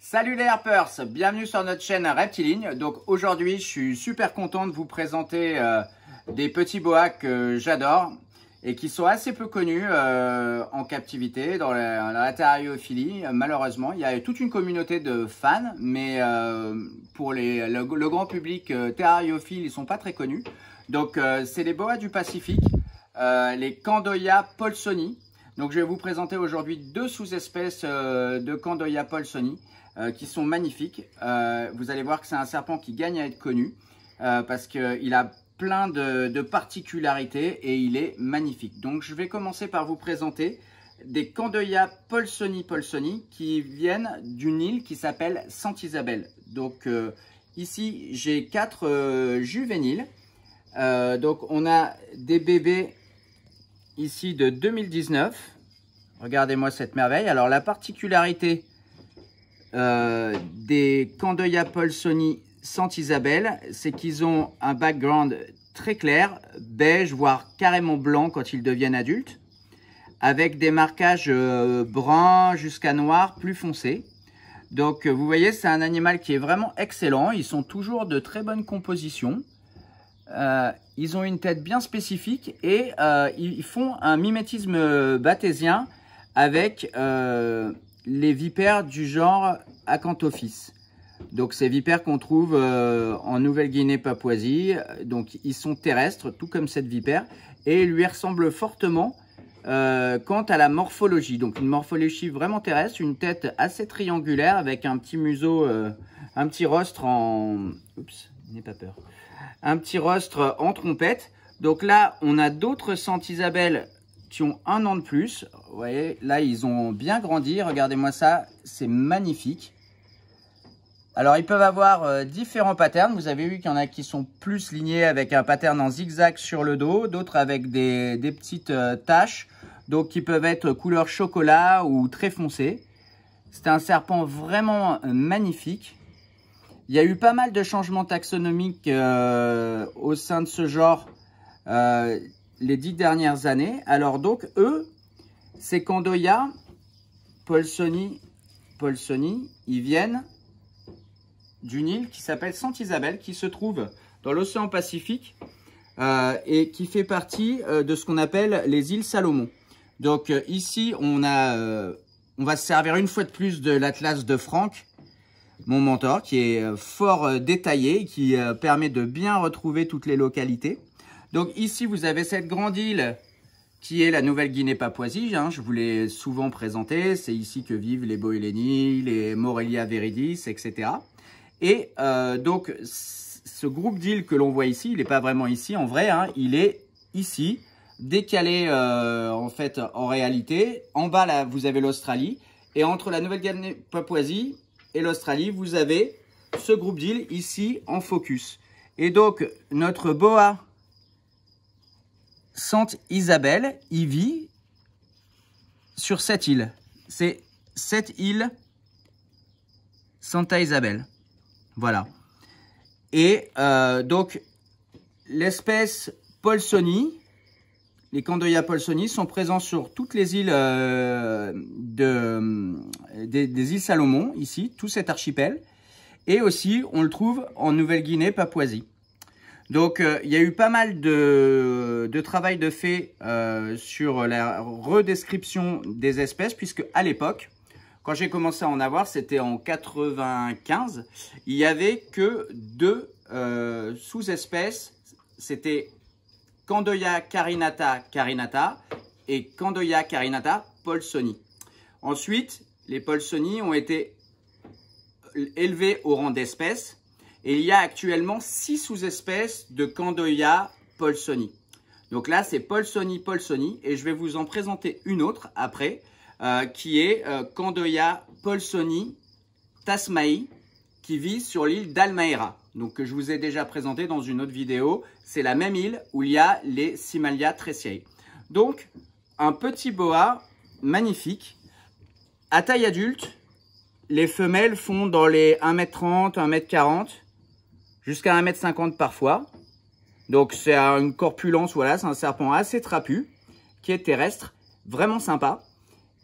Salut les Harpers, bienvenue sur notre chaîne Reptiline. Donc aujourd'hui, je suis super content de vous présenter euh, des petits boas que j'adore et qui sont assez peu connus euh, en captivité, dans la, terrariophilie. Malheureusement, il y a toute une communauté de fans, mais euh, pour le, grand public terrariophile, ils ne sont pas très connus. Donc c'est les boas du Pacifique, les Candoya polsoni, donc je vais vous présenter aujourd'hui deux sous-espèces euh, de Candoya polsoni euh, qui sont magnifiques. Euh, vous allez voir que c'est un serpent qui gagne à être connu parce qu'il a plein de, particularités et il est magnifique. Donc je vais commencer par vous présenter des Candoya polsoni polsoni qui viennent d'une île qui s'appelle saint isabelle Donc ici j'ai quatre juvéniles. donc on a des bébés ici de 2019. Regardez-moi cette merveille. Alors, la particularité euh, des Candoya Paul Sony isabelle c'est qu'ils ont un background très clair, beige, voire carrément blanc quand ils deviennent adultes, avec des marquages euh, bruns jusqu'à noir, plus foncés. Donc, euh, vous voyez, c'est un animal qui est vraiment excellent. Ils sont toujours de très bonne composition. Euh, ils ont une tête bien spécifique et euh, ils font un mimétisme euh, bathésien avec les vipères du genre Acanthophis. Donc ces vipères qu'on trouve en Nouvelle-Guinée-Papouasie, donc ils sont terrestres, tout comme cette vipère, et lui ressemblent fortement quant à la morphologie. Donc une morphologie vraiment terrestre, une tête assez triangulaire avec un petit museau, un petit rostre en... Oups n'aie pas peur. Un petit rostre en trompette. Donc là, on a d'autres Sainte Isabelle qui ont un an de plus. Vous voyez, là, ils ont bien grandi. Regardez-moi ça, c'est magnifique. Alors, ils peuvent avoir euh, différents patterns. Vous avez vu qu'il y en a qui sont plus lignés avec un pattern en zigzag sur le dos, d'autres avec des, petites euh, taches, donc qui peuvent être couleur chocolat ou très foncé. C'est un serpent vraiment euh, magnifique. Il y a eu pas mal de changements taxonomiques euh, au sein de ce genre euh, les dix dernières années. Alors donc, eux, ces Condoya, Polsoni, Polsoni. ils viennent d'une île qui s'appelle Sainte Isabelle, qui se trouve dans l'océan Pacifique euh, et qui fait partie de ce qu'on appelle les îles Salomon. Donc ici, on, a, on va se servir une fois de plus de l'Atlas de Franck mon mentor, qui est euh, fort euh, détaillé, qui euh, permet de bien retrouver toutes les localités. Donc ici, vous avez cette grande île qui est la Nouvelle-Guinée-Papouasie. Hein, je vous l'ai souvent présenté. C'est ici que vivent les Boélénis, les Morelia veridis, etc. Et donc, ce groupe d'îles que l'on voit ici, il n'est pas vraiment ici en vrai. Hein, il est ici, décalé en fait en réalité. En bas, là, vous avez l'Australie. Et entre la Nouvelle-Guinée-Papouasie l'Australie, vous avez ce groupe d'îles ici en focus. Et donc, notre boa Santa Isabelle, il vit sur cette île. C'est cette île Santa Isabelle. Voilà. Et euh, donc, l'espèce Paulsoni, les Candoya polsoni sont présents sur toutes les îles euh, des, îles Salomon, ici, tout cet archipel. Et aussi, on le trouve en Nouvelle-Guinée, Papouasie. Donc, euh, il y a eu pas mal de, travail de fait euh, sur la redescription des espèces, puisque à l'époque, quand j'ai commencé à en avoir, c'était en 95, il n'y avait que deux sous-espèces. C'était Kandoya carinata carinata et Kandoya carinata polsoni. Ensuite, les Paulsoni ont été élevés au rang d'espèces. et il y a actuellement six sous-espèces de Candoya polsoni. Donc là, c'est polsoni polsoni. et je vais vous en présenter une autre après euh, qui est euh, Kandoya polsoni paulsoni qui vit sur l'île d'Almaera donc que je vous ai déjà présenté dans une autre vidéo. C'est la même île où il y a les Simalia tressiae. Donc, un petit boa magnifique, à taille adulte. Les femelles font dans les 1m30, 1m40, jusqu'à 1m50 parfois. Donc, c'est une corpulence, voilà, c'est un serpent assez trapu, qui est terrestre, vraiment sympa.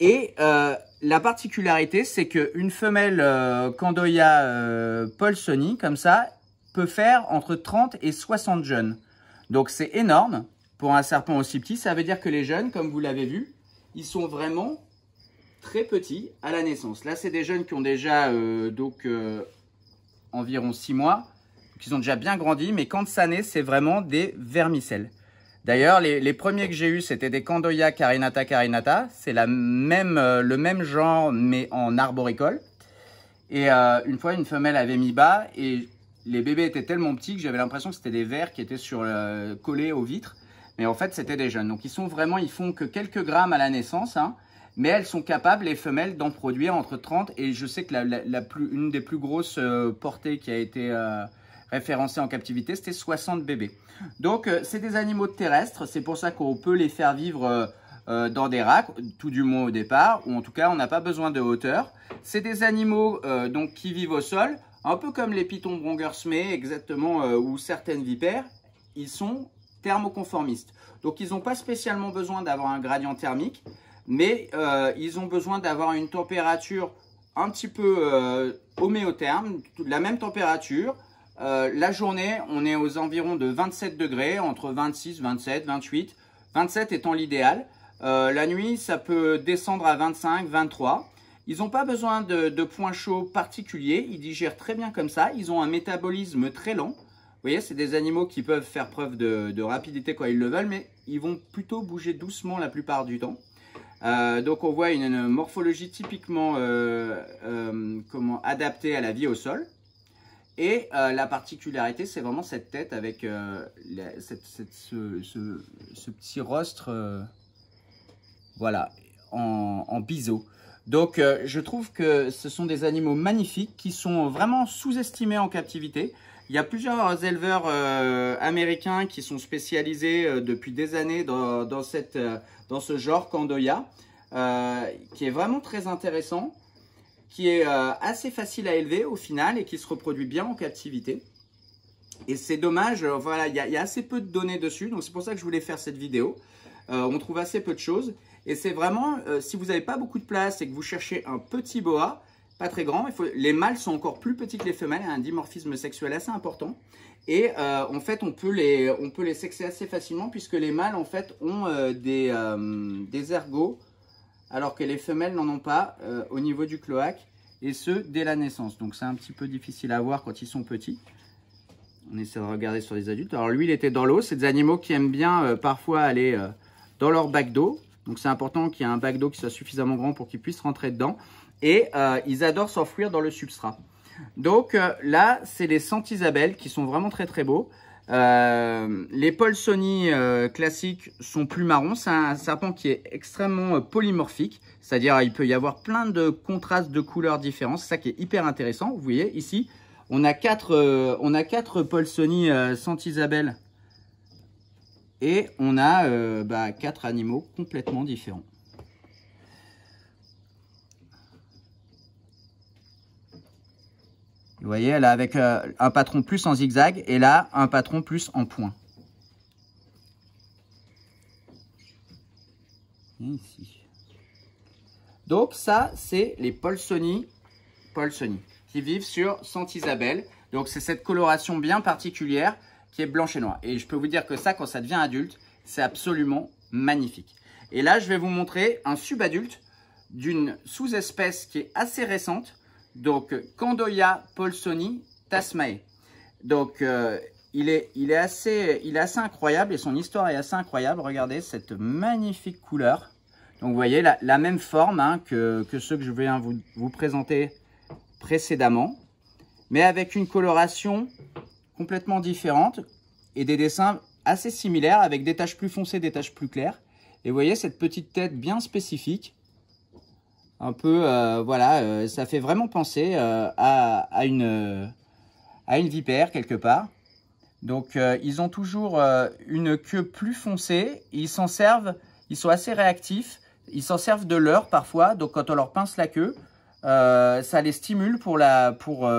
Et euh, la particularité, c'est qu'une femelle euh, Candoya euh, comme ça, peut faire entre 30 et 60 jeunes. Donc c'est énorme pour un serpent aussi petit. Ça veut dire que les jeunes, comme vous l'avez vu, ils sont vraiment très petits à la naissance. Là, c'est des jeunes qui ont déjà euh, donc environ 6 mois, qui ont déjà bien grandi, mais quand ça naît, c'est vraiment des vermicelles. D'ailleurs, les, premiers que j'ai eus, c'était des Candoya carinata carinata. C'est même, euh, le même genre, mais en arboricole. Et euh, une fois, une femelle avait mis bas et les bébés étaient tellement petits que j'avais l'impression que c'était des vers qui étaient sur, euh, collés aux vitres. Mais en fait, c'était des jeunes. Donc, ils sont vraiment, ils font que quelques grammes à la naissance. Hein. mais elles sont capables, les femelles, d'en produire entre 30 et je sais que la, plus, une des plus grosses portées qui a été référencés en captivité, c'était 60 bébés. Donc, euh, c'est des animaux terrestres. C'est pour ça qu'on peut les faire vivre euh, euh, dans des racks, tout du moins au départ, ou en tout cas, on n'a pas besoin de hauteur. C'est des animaux donc qui vivent au sol, un peu comme les pitons brongersmé, exactement, ou certaines vipères. Ils sont thermoconformistes. Donc, ils n'ont pas spécialement besoin d'avoir un gradient thermique, mais ils ont besoin d'avoir une température un petit peu homéotherme, la même température, euh, la journée, on est aux environs de 27 degrés, entre 26, 27, 28. 27 étant l'idéal. Euh, la nuit, ça peut descendre à 25, 23. Ils n'ont pas besoin de, points chauds particuliers. Ils digèrent très bien comme ça. Ils ont un métabolisme très lent. Vous voyez, c'est des animaux qui peuvent faire preuve de, rapidité quand ils le veulent, mais ils vont plutôt bouger doucement la plupart du temps. Euh, donc on voit une, morphologie typiquement comment, adaptée à la vie au sol. Et euh, la particularité, c'est vraiment cette tête avec euh, cette, ce, petit rostre, euh, voilà, en, biseau. Donc, je trouve que ce sont des animaux magnifiques qui sont vraiment sous-estimés en captivité. Il y a plusieurs éleveurs américains qui sont spécialisés depuis des années dans, dans, cette, dans ce genre Candoya, qui est vraiment très intéressant qui est euh, assez facile à élever au final et qui se reproduit bien en captivité. Et c'est dommage, euh, voilà, il y, a assez peu de données dessus, donc c'est pour ça que je voulais faire cette vidéo. Euh, on trouve assez peu de choses. Et c'est vraiment, si vous n'avez pas beaucoup de place et que vous cherchez un petit boa, pas très grand, les mâles sont encore plus petits que les femelles, il y a un dimorphisme sexuel assez important. Et en fait, on peut, les, on peut les sexer assez facilement puisque les mâles, en fait, ont des ergots alors que les femelles n'en ont pas euh, au niveau du cloaque, et ce, dès la naissance. Donc c'est un petit peu difficile à voir quand ils sont petits. On essaie de regarder sur les adultes. Alors lui, il était dans l'eau. C'est des animaux qui aiment bien euh, parfois aller euh, dans leur bac d'eau. Donc c'est important qu'il y ait un bac d'eau qui soit suffisamment grand pour qu'ils puissent rentrer dedans. Et ils adorent s'enfouir dans le substrat. Donc là, c'est les saint qui sont vraiment très très beaux. Euh, les pôles Sony euh, classiques sont plus marrons. C'est un serpent qui est extrêmement euh, polymorphique. C'est-à-dire il peut y avoir plein de contrastes de couleurs différents. C'est ça qui est hyper intéressant. Vous voyez ici, on a quatre, on a quatre Sony isabelle Et on a bah, quatre animaux complètement différents. Vous voyez, elle a avec euh, un patron plus en zigzag et là, un patron plus en point. Donc ça, c'est les polsoni, polsoni, qui vivent sur Sainte-Isabelle. Donc c'est cette coloration bien particulière qui est blanche et noire. Et je peux vous dire que ça, quand ça devient adulte, c'est absolument magnifique. Et là, je vais vous montrer un subadulte d'une sous-espèce qui est assez récente, donc, Kondoya Polsoni Tasmae. Donc, euh, il, est, assez, incroyable et son histoire est assez incroyable. Regardez cette magnifique couleur. Donc, vous voyez, la, même forme hein, que, ceux que je viens vous, vous présenter précédemment. Mais avec une coloration complètement différente et des dessins assez similaires avec des taches plus foncées, des taches plus claires. Et vous voyez cette petite tête bien spécifique un peu, euh, voilà, euh, ça fait vraiment penser euh, à, une, à une vipère quelque part. Donc ils ont toujours une queue plus foncée, ils s'en servent, ils sont assez réactifs, ils s'en servent de leur parfois, donc quand on leur pince la queue, ça les stimule pour, la, pour,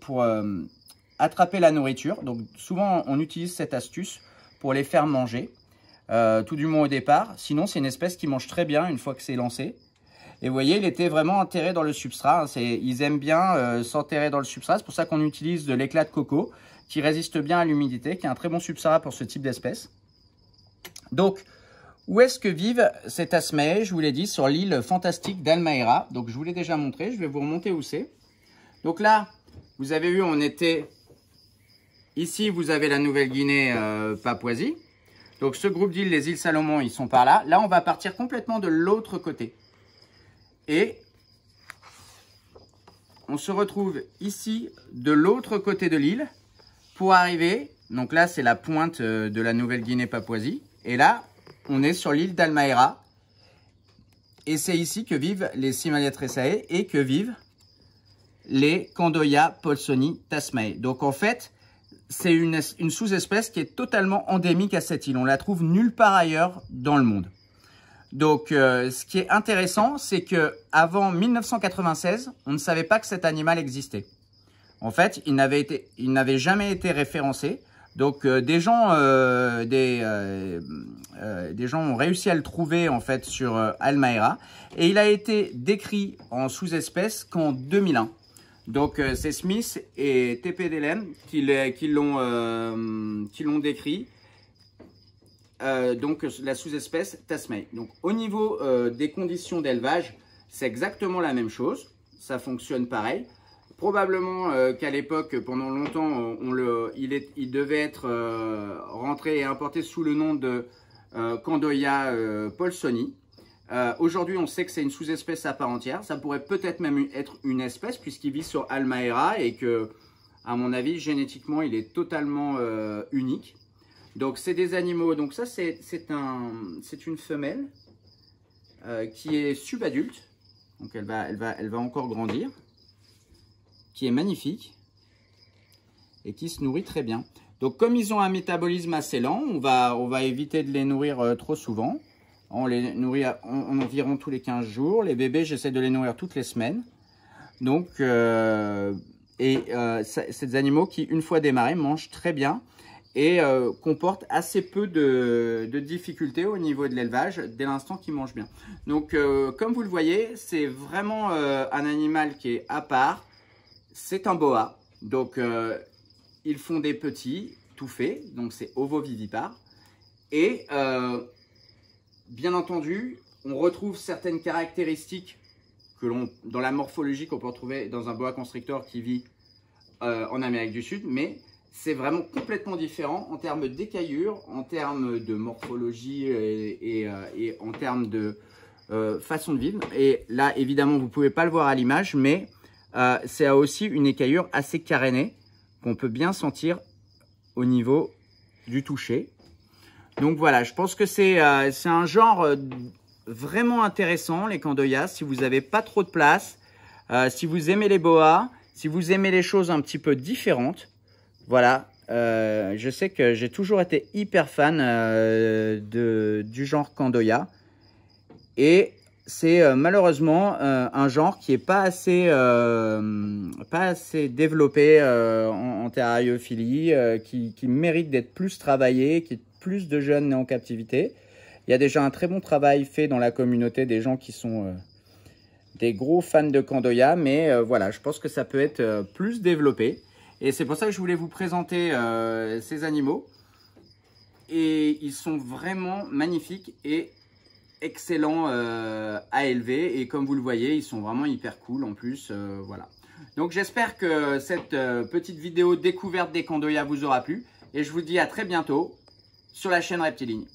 pour attraper la nourriture. Donc souvent on utilise cette astuce pour les faire manger, tout du moins au départ. Sinon c'est une espèce qui mange très bien une fois que c'est lancé. Et vous voyez, il était vraiment enterré dans le substrat. Hein. Ils aiment bien euh, s'enterrer dans le substrat. C'est pour ça qu'on utilise de l'éclat de coco qui résiste bien à l'humidité, qui est un très bon substrat pour ce type d'espèce. Donc, où est-ce que vivent ces tasmées Je vous l'ai dit, sur l'île fantastique d'Almaïra. Donc, je vous l'ai déjà montré. Je vais vous remonter où c'est. Donc là, vous avez vu, on était... Ici, vous avez la Nouvelle-Guinée, euh, Papouasie. Donc, ce groupe d'îles, les îles Salomon, ils sont par là. Là, on va partir complètement de l'autre côté. Et on se retrouve ici de l'autre côté de l'île pour arriver. Donc là, c'est la pointe euh, de la Nouvelle-Guinée-Papouasie. Et là, on est sur l'île d'Almaïra. Et c'est ici que vivent les Simalia tressae et que vivent les Condoya polsoni tasmae. Donc en fait, c'est une sous-espèce qui est totalement endémique à cette île. On la trouve nulle part ailleurs dans le monde. Donc, euh, ce qui est intéressant, c'est que avant 1996, on ne savait pas que cet animal existait. En fait, il n'avait jamais été référencé. Donc, euh, euh, des, gens, ont réussi à le trouver en fait sur Almaera, et il a été décrit en sous-espèce qu'en 2001. Donc, c'est Smith et TP Delen qui l'ont décrit. Euh, donc la sous-espèce Tasmei. Donc au niveau euh, des conditions d'élevage, c'est exactement la même chose, ça fonctionne pareil. Probablement euh, qu'à l'époque, pendant longtemps, il, devait être rentré et importé sous le nom de Candoya polsoni. Aujourd'hui, on sait que c'est une sous-espèce à part entière. Ça pourrait peut-être même être une espèce puisqu'il vit sur Almaera et que, à mon avis, génétiquement, il est totalement unique. Donc c'est des animaux, donc ça c'est un, une femelle euh, qui est subadulte, donc elle va, elle, va, elle va encore grandir, qui est magnifique et qui se nourrit très bien. Donc comme ils ont un métabolisme assez lent, on va, on va éviter de les nourrir euh, trop souvent. On les nourrit environ tous les 15 jours. Les bébés, j'essaie de les nourrir toutes les semaines. Donc, euh, et ces animaux qui, une fois démarrés, mangent très bien et euh, comporte assez peu de, difficultés au niveau de l'élevage dès l'instant qu'il mange bien. Donc euh, comme vous le voyez, c'est vraiment euh, un animal qui est à part. C'est un boa, donc ils font des petits tout faits, donc c'est ovovivipare. Et bien entendu, on retrouve certaines caractéristiques que l'on dans la morphologie qu'on peut retrouver dans un boa constrictor qui vit en Amérique du Sud, mais c'est vraiment complètement différent en termes d'écaillure, en termes de morphologie et, euh, en termes de euh, façon de vivre. Et là, évidemment, vous ne pouvez pas le voir à l'image, mais euh, c'est aussi une écaillure assez carénée qu'on peut bien sentir au niveau du toucher. Donc voilà, je pense que c'est euh, un genre vraiment intéressant, les candoyas, si vous n'avez pas trop de place, si vous aimez les boas, si vous aimez les choses un petit peu différentes, voilà. Euh, je sais que j'ai toujours été hyper fan euh, du genre Kandoya. Et c'est euh, malheureusement un genre qui n'est pas, assez, pas assez développé en, en terrariophilie, qui, mérite d'être plus travaillé, qui est plus de jeunes nés en captivité. Il y a déjà un très bon travail fait dans la communauté des gens qui sont des gros fans de Kandoya, mais voilà, je pense que ça peut être plus développé. Et c'est pour ça que je voulais vous présenter euh, ces animaux. Et ils sont vraiment magnifiques et excellents euh, à élever. Et comme vous le voyez, ils sont vraiment hyper cool en plus. Euh, voilà. Donc j'espère que cette petite vidéo découverte des Candoya vous aura plu. Et je vous dis à très bientôt sur la chaîne Reptiligne.